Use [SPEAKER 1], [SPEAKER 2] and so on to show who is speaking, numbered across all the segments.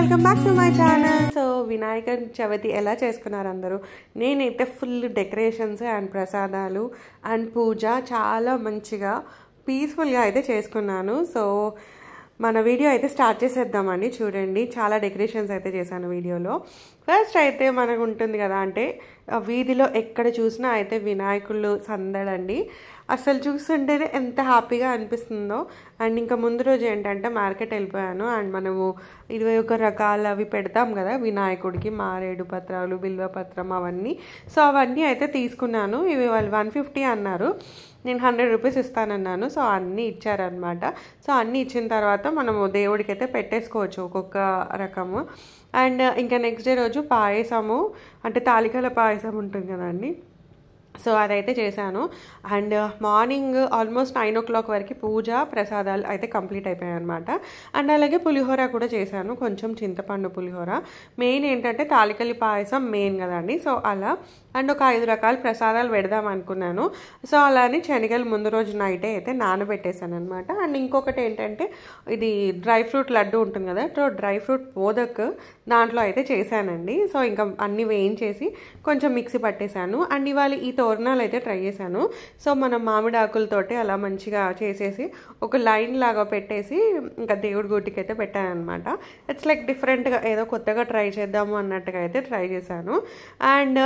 [SPEAKER 1] welcome back to my channel so Vinayaka Chavithi ఎలా చేసుకున్నారు అందరూ నేనైతే ఫుల్ డెకరేషన్స్ అండ్ ప్రసాదాలు అండ్ పూజ చాలా మంచిగా పీస్ఫుల్గా అయితే చేసుకున్నాను సో మన వీడియో అయితే స్టార్ట్ చేసేద్దామండి చూడండి చాలా డెకరేషన్స్ అయితే చేశాను వీడియోలో ఫస్ట్ అయితే మనకు ఉంటుంది కదా అంటే వీధిలో ఎక్కడ చూసినా అయితే వినాయకులు సందడండి అసలు చూస్తుంటేనే ఎంత హ్యాపీగా అనిపిస్తుందో అండ్ ఇంకా ముందు రోజు ఏంటంటే మార్కెట్ వెళ్ళిపోయాను అండ్ మనము ఇరవై ఒక రకాలు అవి పెడతాం కదా వినాయకుడికి మారేడు పత్రాలు బిల్వపత్రం అవన్నీ సో అవన్నీ అయితే తీసుకున్నాను ఇవి వాళ్ళు వన్ ఫిఫ్టీ అన్నారు నేను హండ్రెడ్ రూపీస్ ఇస్తానన్నాను సో అన్నీ ఇచ్చారనమాట సో అన్నీ ఇచ్చిన తర్వాత మనము దేవుడికి అయితే పెట్టేసుకోవచ్చు ఒక్కొక్క రకము అండ్ ఇంకా నెక్స్ట్ డే రోజు పాయసము అంటే తాలికల పాయసం ఉంటుంది కదండి సో అదైతే చేశాను and uh, morning almost nine o'clock వరకు పూజ ప్రసాదాలు అయితే కంప్లీట్ అయిపోయాయి అనమాట అండ్ అలాగే పులిహోర కూడా చేశాను కొంచెం చింతపండు పులిహోర మెయిన్ ఏంటంటే తాలికలి పాయసం మెయిన్ కదండి సో అలా అండ్ ఒక ఐదు రకాల ప్రసాదాలు పెడదాం అనుకున్నాను సో అలానే శనగలు ముందు రోజు నైటే అయితే నానబెట్టేశాను అనమాట అండ్ ఇంకొకటి ఏంటంటే ఇది డ్రై ఫ్రూట్ లడ్డు ఉంటుంది కదా సో డ్రై ఫ్రూట్ పోదక్ దాంట్లో అయితే చేశానండి సో ఇంకా అన్నీ వేయించేసి కొంచెం మిక్సీ పట్టేశాను అండ్ ఇవాళ ఈ తోరణాలు అయితే ట్రై చేశాను సో మనం మామిడి ఆకులతో అలా మంచిగా చేసేసి ఒక లైన్ లాగా పెట్టేసి ఇంకా దేవుడి గుడ్డికి అయితే పెట్టానమాట ఇట్స్ లైక్ డిఫరెంట్గా ఏదో కొత్తగా ట్రై చేద్దాము అన్నట్టుగా అయితే ట్రై చేశాను అండ్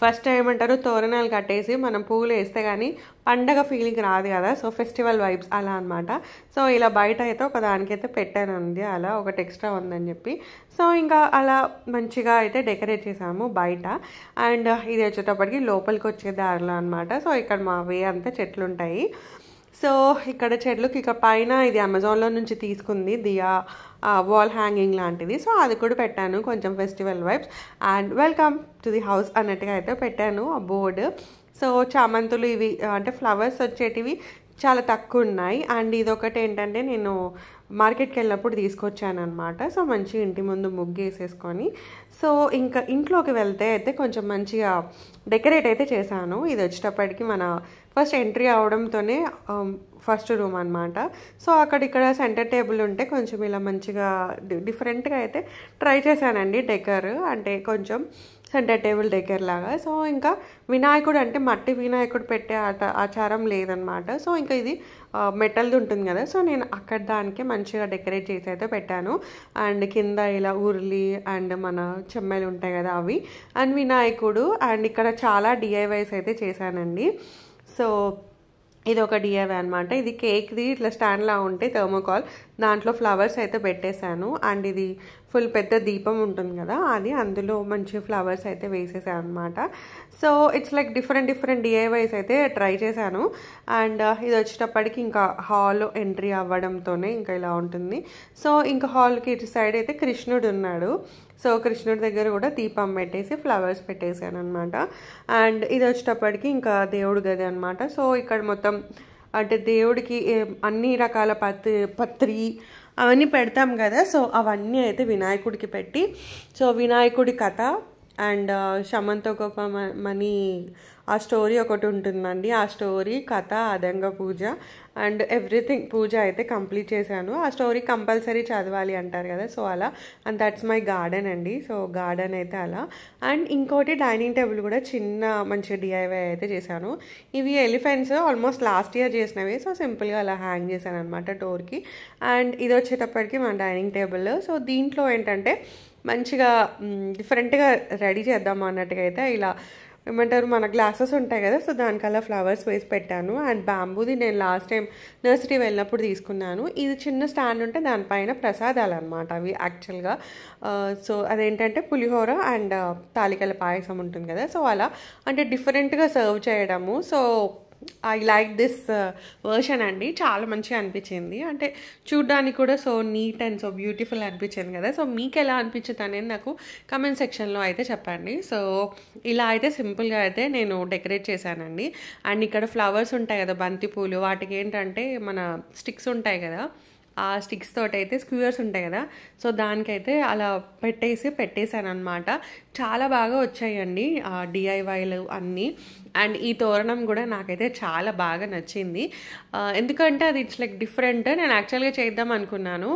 [SPEAKER 1] ఫస్ట్ ఏమంటారు తోరణాలు కట్టేసి మనం పూలు వేస్తే కానీ పండగ ఫీలింగ్ రాదు కదా సో ఫెస్టివల్ వైబ్స్ అలా అనమాట సో ఇలా బయట అయితే ఒక దానికైతే పెట్టాను ఉంది అలా ఒకటి ఎక్స్ట్రా ఉందని చెప్పి సో ఇంకా అలా మంచిగా అయితే డెకరేట్ చేసాము బయట అండ్ ఇది వచ్చేటప్పటికి లోపలికి వచ్చే దారిలో అనమాట సో ఇక్కడ మా వే అంతా చెట్లు ఉంటాయి సో ఇక్కడ చెట్లకు ఇక పైన ఇది అమెజాన్లో నుంచి తీసుకుంది దియా వాల్ హ్యాంగింగ్ లాంటిది సో అది కూడా పెట్టాను కొంచెం festival vibes and welcome to the house అన్నట్టుగా అయితే పెట్టాను ఆ బోర్డ్ సో చామంతులు ఇవి అంటే ఫ్లవర్స్ వచ్చేటివి చాలా తక్కువ ఉన్నాయి అండ్ ఇదొకటి ఏంటంటే నేను మార్కెట్కి వెళ్ళినప్పుడు తీసుకొచ్చాను అనమాట సో మంచి ఇంటి ముందు ముగ్గు వేసేసుకొని సో ఇంకా ఇంట్లోకి వెళ్తే అయితే కొంచెం మంచిగా డెకరేట్ అయితే చేశాను ఇది వచ్చేటప్పటికి మన ఫస్ట్ ఎంట్రీ అవడంతోనే um, ఫస్ట్ రూమ్ అనమాట సో ఇక్కడ సెంటర్ టేబుల్ ఉంటే కొంచెం ఇలా మంచిగా డిఫరెంట్గా అయితే ట్రై చేశానండి డెకర్ అంటే కొంచెం సెంటర్ టేబుల్ డెక్కర్ లాగా సో ఇంకా వినాయకుడు అంటే మట్టి వినాయకుడు పెట్టే ఆట ఆచారం లేదనమాట సో ఇంకా ఇది మెటల్ది ఉంటుంది కదా సో నేను అక్కడ దానికే మంచిగా డెకరేట్ చేసి అయితే పెట్టాను అండ్ కింద ఇలా ఉర్లి అండ్ మన చెమ్మలు ఉంటాయి కదా అవి అండ్ వినాయకుడు అండ్ ఇక్కడ చాలా డిఐవైస్ అయితే చేశానండి సో ఇది ఒక డిఐవై అనమాట ఇది కేక్ది ఇట్లా స్టాండ్లా ఉంటే థర్మోకాల్ దాంట్లో ఫ్లవర్స్ అయితే పెట్టేశాను అండ్ ఇది ఫుల్ పెద్ద దీపం ఉంటుంది కదా అది అందులో మంచి ఫ్లవర్స్ అయితే వేసేసాను అనమాట so it's like different different DIYs అయితే ట్రై చేశాను అండ్ uh, ఇది వచ్చేటప్పటికి ఇంకా హాల్ ఎంట్రీ అవ్వడంతోనే ఇంకా ఇలా ఉంటుంది సో ఇంకా హాల్కి ఇటు సైడ్ అయితే కృష్ణుడు ఉన్నాడు సో కృష్ణుడి దగ్గర కూడా దీపం పెట్టేసి ఫ్లవర్స్ పెట్టేశాను అనమాట అండ్ ఇది వచ్చేటప్పటికి ఇంకా దేవుడి గది అనమాట సో ఇక్కడ మొత్తం అంటే దేవుడికి అన్ని రకాల పత్రి పత్రి అవన్నీ పెడతాం కదా సో అవన్నీ అయితే వినాయకుడికి పెట్టి సో వినాయకుడి కథ అండ్ శమంతోగొప్ప మని ఆ స్టోరీ ఒకటి ఉంటుందండి ఆ స్టోరీ కథ అదంగ పూజ అండ్ ఎవ్రీథింగ్ పూజ అయితే కంప్లీట్ చేశాను ఆ స్టోరీ కంపల్సరీ చదవాలి అంటారు కదా సో అలా అండ్ దట్స్ మై గార్డెన్ అండి సో గార్డెన్ అయితే అలా అండ్ ఇంకోటి డైనింగ్ టేబుల్ కూడా చిన్న మంచి డిఐవై అయితే చేశాను ఇవి ఎలిఫెంట్స్ ఆల్మోస్ట్ లాస్ట్ ఇయర్ చేసినవి సో సింపుల్గా అలా హ్యాంగ్ చేశాను అనమాట డోర్కి అండ్ ఇది వచ్చేటప్పటికి మన డైనింగ్ టేబుల్ సో దీంట్లో ఏంటంటే మంచిగా డిఫరెంట్గా రెడీ చేద్దాం అన్నట్టుగా అయితే ఇలా ఏమంటారు మన గ్లాసెస్ ఉంటాయి కదా సో దానికల్లా ఫ్లవర్స్ వేసి పెట్టాను అండ్ బ్యాంబూది నేను లాస్ట్ టైం నర్సరీ వెళ్ళినప్పుడు తీసుకున్నాను ఇది చిన్న స్టాండ్ ఉంటే దానిపైన ప్రసాదాలు అనమాట అవి యాక్చువల్గా సో అదేంటంటే పులిహోర అండ్ తాలికల పాయసం ఉంటుంది కదా సో అలా అంటే డిఫరెంట్గా సర్వ్ చేయడము so I like this version అండి చాలా మంచిగా అనిపించింది అంటే చూడ్డానికి కూడా so neat and so beautiful అనిపించింది కదా సో మీకు ఎలా అనిపించింది అనేది నాకు కమెంట్ సెక్షన్లో అయితే చెప్పండి సో ఇలా అయితే సింపుల్గా అయితే నేను డెకరేట్ చేశానండి అండ్ ఇక్కడ ఫ్లవర్స్ ఉంటాయి కదా బంతిపూలు వాటికి ఏంటంటే మన స్టిక్స్ ఉంటాయి కదా ఆ స్టిక్స్ తోటి అయితే స్క్యూర్స్ ఉంటాయి కదా సో దానికైతే అలా పెట్టేసి పెట్టేశాను అనమాట చాలా బాగా వచ్చాయండి డిఐవైలు అన్నీ అండ్ ఈ తోరణం కూడా నాకైతే చాలా బాగా నచ్చింది ఎందుకంటే అది ఇట్స్ లైక్ డిఫరెంట్ నేను యాక్చువల్గా చేద్దాం అనుకున్నాను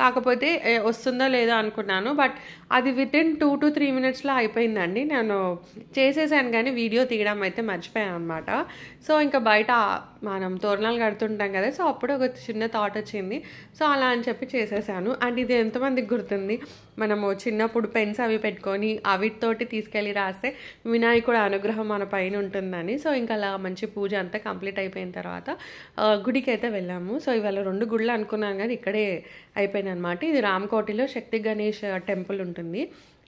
[SPEAKER 1] కాకపోతే వస్తుందో లేదో అనుకున్నాను బట్ అది within two to three మినిట్స్లో అయిపోయిందండి నేను చేసేసాను కానీ వీడియో తీయడం అయితే మర్చిపోయాను అనమాట సో ఇంకా బయట మనం తోరణాలు కడుతుంటాం కదా సో అప్పుడు ఒక చిన్న థాట్ వచ్చింది సో అలా అని చెప్పి చేసేసాను అండ్ ఇది ఎంతమందికి గుర్తుంది మనము చిన్నప్పుడు పెన్స్ అవి పెట్టుకొని అవిటితోటి తీసుకెళ్ళి రాస్తే వినాయకుడు అనుగ్రహం మన పైన ఉంటుందని సో ఇంకా అలా మంచి పూజ అంతా కంప్లీట్ అయిపోయిన తర్వాత గుడికి అయితే వెళ్ళాము సో ఇవాళ రెండు గుళ్ళు అనుకున్నాను కానీ ఇక్కడే అయిపోయినాయి అనమాట ఇది రామకోటిలో శక్తి గణేష్ టెంపుల్ ఉంటుంది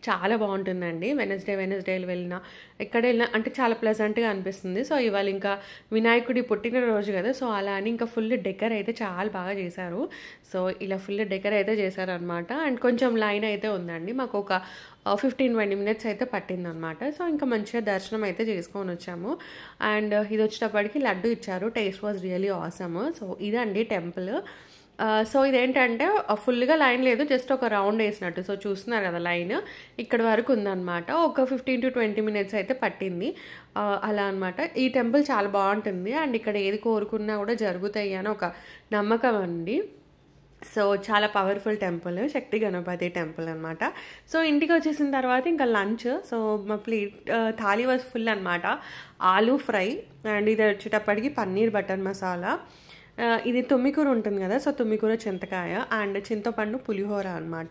[SPEAKER 1] చాలా బాగుంటుందండి వెనస్డే వెనస్డేలు వెళ్ళినా ఎక్కడ వెళ్ళినా అంటే చాలా ప్లెజెంట్గా అనిపిస్తుంది సో ఇవాళ ఇంకా వినాయకుడి పుట్టినరోజు కదా సో అలా అని ఇంకా ఫుల్ డెకర్ అయితే చాలా బాగా చేశారు సో ఇలా ఫుల్ డెకర్ అయితే చేశారనమాట అండ్ కొంచెం లైన్ అయితే ఉందండి మాకు ఒక ఫిఫ్టీన్ ట్వంటీ మినిట్స్ అయితే పట్టిందనమాట సో ఇంకా మంచిగా దర్శనం అయితే చేసుకొని వచ్చాము అండ్ ఇది వచ్చేటప్పటికి లడ్డు ఇచ్చారు taste was really awesome so ఇదండి టెంపుల్ సో ఇదేంటంటే ఫుల్గా లైన్ లేదు జస్ట్ ఒక రౌండ్ వేసినట్టు సో చూస్తున్నారు కదా లైన్ ఇక్కడ వరకు ఉందన్నమాట ఒక ఫిఫ్టీన్ టు ట్వంటీ మినిట్స్ అయితే పట్టింది అలా అనమాట ఈ టెంపుల్ చాలా బాగుంటుంది అండ్ ఇక్కడ ఏది కోరుకున్నా కూడా జరుగుతాయి అని ఒక నమ్మకం అండి సో చాలా powerful temple Shakti Ganapathi temple అనమాట సో ఇంటికి వచ్చేసిన తర్వాత ఇంకా లంచ్ సో మా ప్లేట్ థాలీ వాజ్ ఫుల్ అనమాట ఆలూ ఫ్రై అండ్ ఇది వచ్చేటప్పటికి పన్నీర్ బటర్ మసాలా ఇది తుమ్మికూర ఉంటుంది కదా సో తుమ్మికూర చింతకాయ అండ్ చింతపండు పులిహోర అనమాట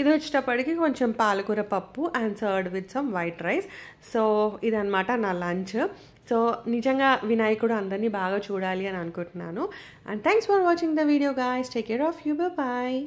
[SPEAKER 1] ఇది వచ్చేటప్పటికి కొంచెం పాలకూర పప్పు and served with some white rice so ఇది అనమాట నా లంచ్ సో నిజంగా వినాయకుడు అందరినీ బాగా చూడాలి అని అనుకుంటున్నాను and thanks for watching the video guys take care of you bye